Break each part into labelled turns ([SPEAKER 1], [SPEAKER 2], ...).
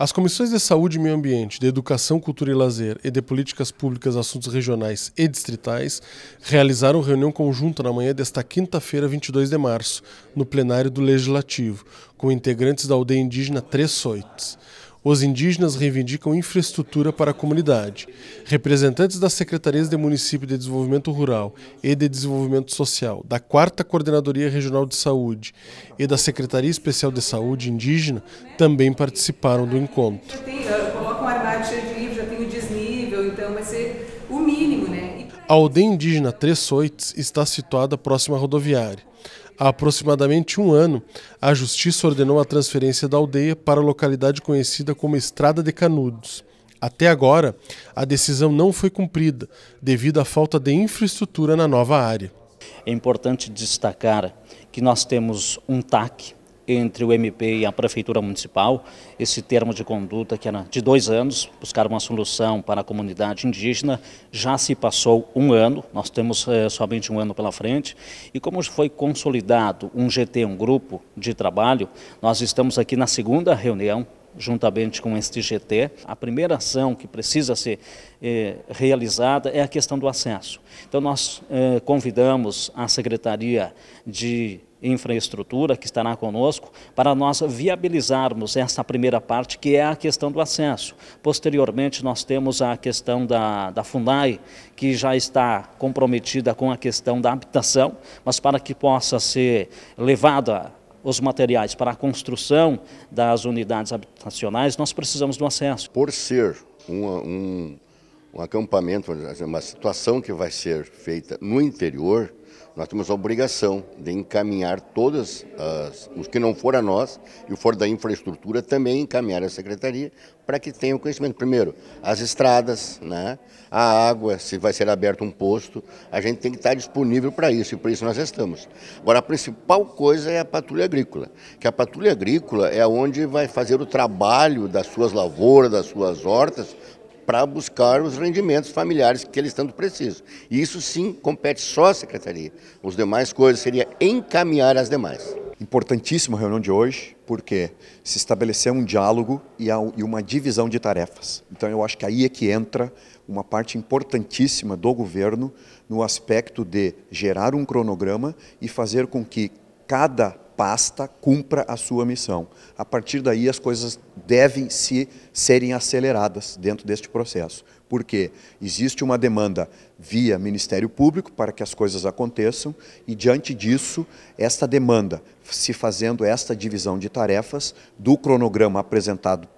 [SPEAKER 1] As comissões de Saúde e Meio Ambiente, de Educação, Cultura e Lazer e de Políticas Públicas, Assuntos Regionais e Distritais realizaram reunião conjunta na manhã desta quinta-feira, 22 de março, no plenário do Legislativo, com integrantes da aldeia indígena Três Soites os indígenas reivindicam infraestrutura para a comunidade. Representantes das Secretarias de Município de Desenvolvimento Rural e de Desenvolvimento Social, da 4 Coordenadoria Regional de Saúde e da Secretaria Especial de Saúde Indígena também participaram do encontro.
[SPEAKER 2] Eh, então né?
[SPEAKER 1] A aldeia indígena Três Soites está situada próxima à rodoviária. Há aproximadamente um ano, a Justiça ordenou a transferência da aldeia para a localidade conhecida como Estrada de Canudos. Até agora, a decisão não foi cumprida devido à falta de infraestrutura na nova área. É importante destacar
[SPEAKER 3] que nós temos um TAC, entre o MP e a Prefeitura Municipal, esse termo de conduta que era é de dois anos, buscar uma solução para a comunidade indígena, já se passou um ano, nós temos é, somente um ano pela frente, e como foi consolidado um GT, um grupo de trabalho, nós estamos aqui na segunda reunião juntamente com este GT. A primeira ação que precisa ser eh, realizada é a questão do acesso. Então, nós eh, convidamos a Secretaria de infraestrutura que estará conosco para nós viabilizarmos essa primeira parte, que é a questão do acesso. Posteriormente, nós temos a questão da, da FUNAI, que já está comprometida com a questão da habitação, mas para que possa ser levada os materiais para a construção das unidades habitacionais, nós precisamos do acesso.
[SPEAKER 4] Por ser uma, um um acampamento, uma situação que vai ser feita no interior, nós temos a obrigação de encaminhar todas os que não for a nós e for da infraestrutura também encaminhar a secretaria para que tenha o conhecimento. Primeiro, as estradas, né? a água, se vai ser aberto um posto, a gente tem que estar disponível para isso e por isso nós estamos. Agora, a principal coisa é a patrulha agrícola, que a patrulha agrícola é onde vai fazer o trabalho das suas lavouras, das suas hortas, para buscar os rendimentos familiares que eles tanto precisam. E isso sim compete só à secretaria. Os demais coisas seria
[SPEAKER 5] encaminhar as demais. Importantíssima a reunião de hoje, porque se estabeleceu um diálogo e uma divisão de tarefas. Então eu acho que aí é que entra uma parte importantíssima do governo no aspecto de gerar um cronograma e fazer com que cada pasta cumpra a sua missão. A partir daí, as coisas devem se serem aceleradas dentro deste processo. Porque existe uma demanda via Ministério Público para que as coisas aconteçam e, diante disso, esta demanda, se fazendo esta divisão de tarefas do cronograma apresentado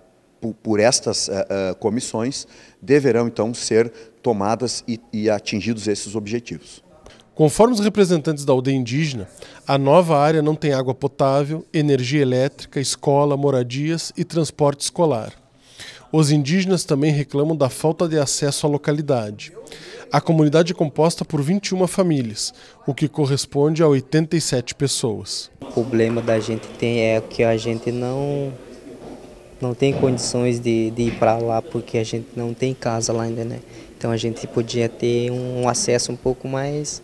[SPEAKER 5] por, estas uh, uh, comissões, deverão, então, ser tomadas e, e atingidos esses objetivos.
[SPEAKER 1] Conforme os representantes da aldeia indígena, a nova área não tem água potável, energia elétrica, escola, moradias e transporte escolar. Os indígenas também reclamam da falta de acesso à localidade. A comunidade é composta por 21 famílias, o que corresponde a 87
[SPEAKER 6] pessoas. O problema da gente tem é que a gente não não tem condições de, de ir para lá porque a gente não tem casa lá ainda, né? Então a gente podia ter um acesso um pouco mais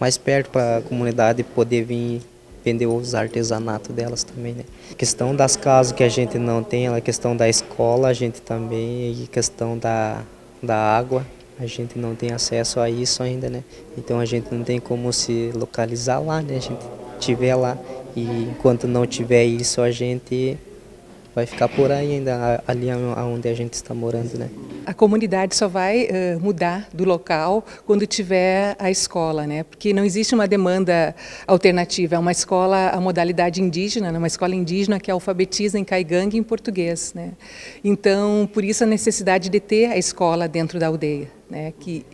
[SPEAKER 6] mais perto para a comunidade poder vir vender os artesanatos delas também, né? A questão das casas que a gente não tem, a questão da escola a gente também, e questão da, da água, a gente não tem acesso a isso ainda, né? Então a gente não tem como se localizar lá, né? A gente tiver lá e enquanto não tiver isso a gente vai ficar por aí ainda, ali onde a gente está morando. Né?
[SPEAKER 2] A comunidade só vai uh, mudar do local quando tiver a escola, né? porque não existe uma demanda alternativa. É uma escola, a modalidade indígena, né? uma escola indígena que alfabetiza em caigangue em português. Né? Então, por isso a necessidade de ter a escola dentro da aldeia. Né? Que,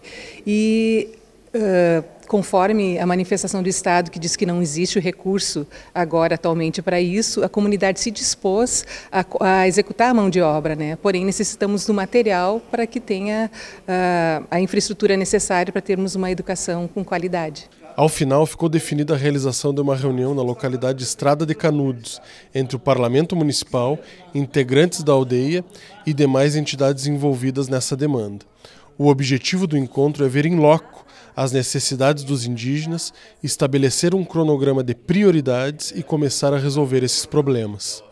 [SPEAKER 2] e... Uh, conforme a manifestação do Estado, que diz que não existe o recurso agora atualmente para isso, a comunidade se dispôs a, a, executar a mão de obra, né? porém necessitamos do material para que tenha uh, a infraestrutura necessária para termos uma educação com qualidade.
[SPEAKER 1] Ao final, ficou definida a realização de uma reunião na localidade Estrada de Canudos, entre o Parlamento Municipal, integrantes da aldeia e demais entidades envolvidas nessa demanda. O objetivo do encontro é ver em loco as necessidades dos indígenas, estabelecer um cronograma de prioridades e começar a resolver esses problemas.